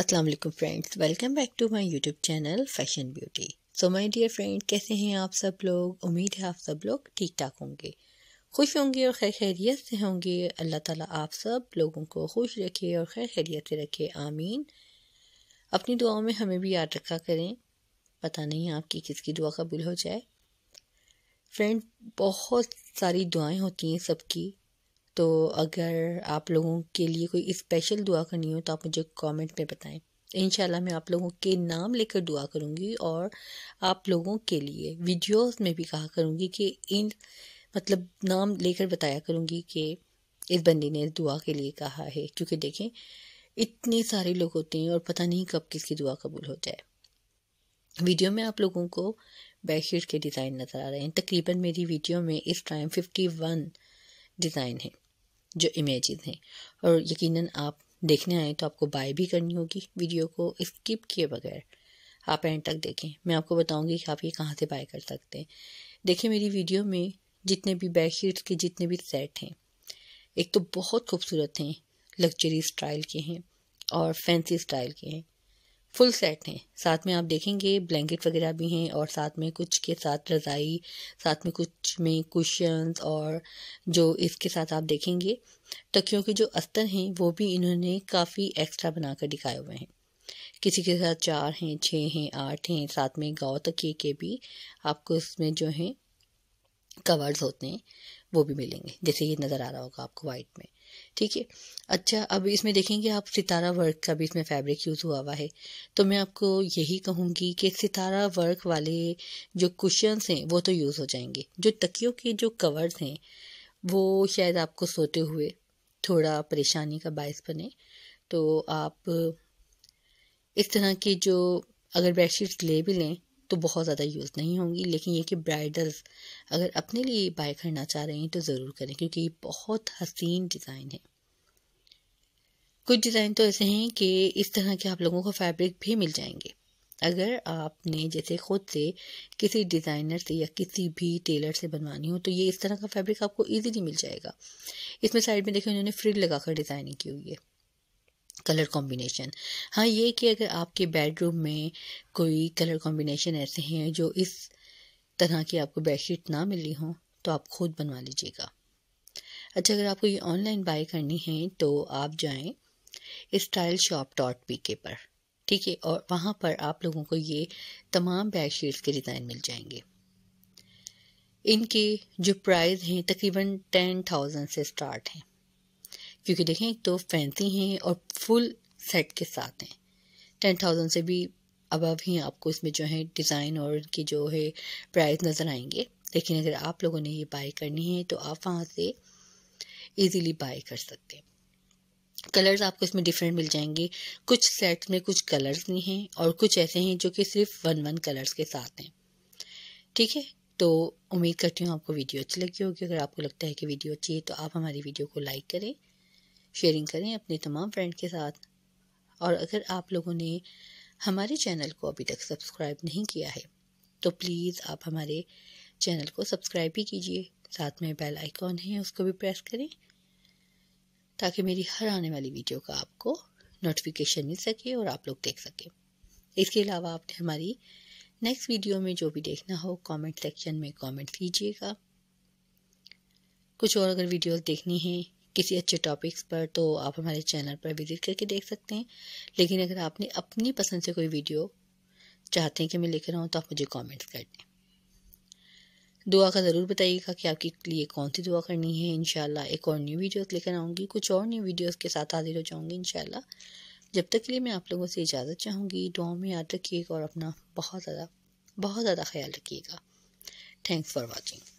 अस्सलाम वालेकुम friends welcome back to my YouTube channel fashion beauty so my dear friend कैसे हैं आप सब लोग उम्मीद है आप सब लोग ठीक ठाक होंगे खुश होंगे और खैर खैरियत से होंगे अल्लाह ताला आप सब लोगों को खुश रखे और खैर खैरियत से रखे आमीन अपनी दुआओं में हमें भी याद रखा करें पता नहीं आपकी किसकी दुआ कबूल हो जाए फ्रेंड बहुत सारी दुआएँ होती हैं सबकी तो अगर आप लोगों के लिए कोई स्पेशल दुआ करनी हो तो आप मुझे कमेंट में बताएं इन मैं आप लोगों के नाम लेकर दुआ करूँगी और आप लोगों के लिए वीडियोस में भी कहा करूँगी कि इन मतलब नाम लेकर बताया करूँगी कि इस बंदी ने दुआ के लिए कहा है क्योंकि देखें इतने सारे लोग होते हैं और पता नहीं कब किसकी दुआ कबूल हो जाए वीडियो में आप लोगों को बेड के डिज़ाइन नज़र आ रहे हैं तकरीबन मेरी वीडियो में इस टाइम फिफ्टी वन डिज़ाइन है जो इमेजेस हैं और यकीनन आप देखने आए तो आपको बाय भी करनी होगी वीडियो को स्किप किए बगैर आप एंड तक देखें मैं आपको बताऊंगी कि आप ये कहाँ से बाय कर सकते हैं देखिए मेरी वीडियो में जितने भी बेडशीट्स के जितने भी सेट हैं एक तो बहुत खूबसूरत हैं लग्जरी स्टाइल के हैं और फैंसी स्टाइल के हैं फुल सेट हैं साथ में आप देखेंगे ब्लैंकेट वगैरह भी हैं और साथ में कुछ के साथ रज़ाई साथ में कुछ में कुशंस और जो इसके साथ आप देखेंगे तकियों के जो अस्तर हैं वो भी इन्होंने काफ़ी एक्स्ट्रा बनाकर दिखाए हुए हैं किसी के साथ चार हैं छः हैं आठ हैं साथ में गाँव तकिए के भी आपको इसमें जो हैं कवर्स होते हैं वो भी मिलेंगे जैसे ये नज़र आ रहा होगा आपको वाइट में ठीक है अच्छा अब इसमें देखेंगे आप सितारा वर्क का भी इसमें फैब्रिक यूज़ हुआ हुआ है तो मैं आपको यही कहूँगी कि सितारा वर्क वाले जो कुशंस हैं वो तो यूज़ हो जाएंगे जो तकियों के जो कवर्स हैं वो शायद आपको सोते हुए थोड़ा परेशानी का बायस बने तो आप इस तरह की जो अगर बेडशीट्स ले भी लें तो बहुत ज़्यादा यूज़ नहीं होंगी लेकिन ये कि ब्राइडल्स अगर अपने लिए बाय करना चाह रहे हैं तो ज़रूर करें क्योंकि ये बहुत हसीन डिज़ाइन है कुछ डिज़ाइन तो ऐसे हैं कि इस तरह के आप लोगों को फैब्रिक भी मिल जाएंगे अगर आपने जैसे खुद से किसी डिज़ाइनर से या किसी भी टेलर से बनवानी हो तो ये इस तरह का फैब्रिक आपको इजीली मिल जाएगा इसमें साइड में देखें उन्होंने फ्रिल लगाकर डिज़ाइनिंग की हुई है कलर कॉम्बिनेशन हाँ ये कि अगर आपके बेडरूम में कोई कलर कॉम्बिनेशन ऐसे हैं जो इस तरह की आपको बेडशीट ना मिली हो तो आप खुद बनवा लीजिएगा अच्छा अगर आपको ये ऑनलाइन बाय करनी है तो आप जाएं स्टाइल शॉप डॉट पी के पर ठीक है और वहाँ पर आप लोगों को ये तमाम बेडशीट्स के डिज़ाइन मिल जाएंगे इनके जो प्राइस हैं तकरीबन टेन थाउजेंड से स्टार्ट हैं क्योंकि देखें एक तो फैंसी हैं और फुल सेट के साथ हैं टेन थाउजेंड से भी अब ही आपको इसमें जो है डिज़ाइन और उनकी जो है प्राइस नज़र आएंगे लेकिन अगर आप लोगों ने ये बाय करनी है तो आप वहाँ से इजीली बाय कर सकते हैं कलर्स आपको इसमें डिफरेंट मिल जाएंगे कुछ सेट्स में कुछ कलर्स नहीं हैं और कुछ ऐसे हैं जो कि सिर्फ वन वन कलर्स के साथ हैं ठीक है तो उम्मीद करती हूँ आपको वीडियो अच्छी लगी होगी अगर आपको लगता है कि वीडियो अच्छी है तो आप हमारी वीडियो को लाइक करें शेयरिंग करें अपने तमाम फ्रेंड के साथ और अगर आप लोगों ने हमारे चैनल को अभी तक सब्सक्राइब नहीं किया है तो प्लीज़ आप हमारे चैनल को सब्सक्राइब भी कीजिए साथ में बेल आइकॉन है उसको भी प्रेस करें ताकि मेरी हर आने वाली वीडियो का आपको नोटिफिकेशन मिल सके और आप लोग देख सकें इसके अलावा आपने हमारी नेक्स्ट वीडियो में जो भी देखना हो कमेंट सेक्शन में कमेंट कीजिएगा कुछ और अगर वीडियोस देखनी हैं किसी अच्छे टॉपिक्स पर तो आप हमारे चैनल पर विजिट करके देख सकते हैं लेकिन अगर आपने अपनी पसंद से कोई वीडियो चाहते हैं कि मैं लेकर आऊँ तो आप मुझे कॉमेंट्स कर दें दुआ का ज़रूर बताइएगा कि आपके लिए कौन सी दुआ करनी है इन एक और न्यू वीडियोस लेकर आऊँगी कुछ और न्यू वीडियोस के साथ हाजिर हो जाऊँगी इन जब तक के लिए मैं आप लोगों से इजाज़त चाहूँगी दुआओं में याद रखिएगा और अपना बहुत ज़्यादा बहुत ज़्यादा ख्याल रखिएगा थैंक्स फॉर वॉचिंग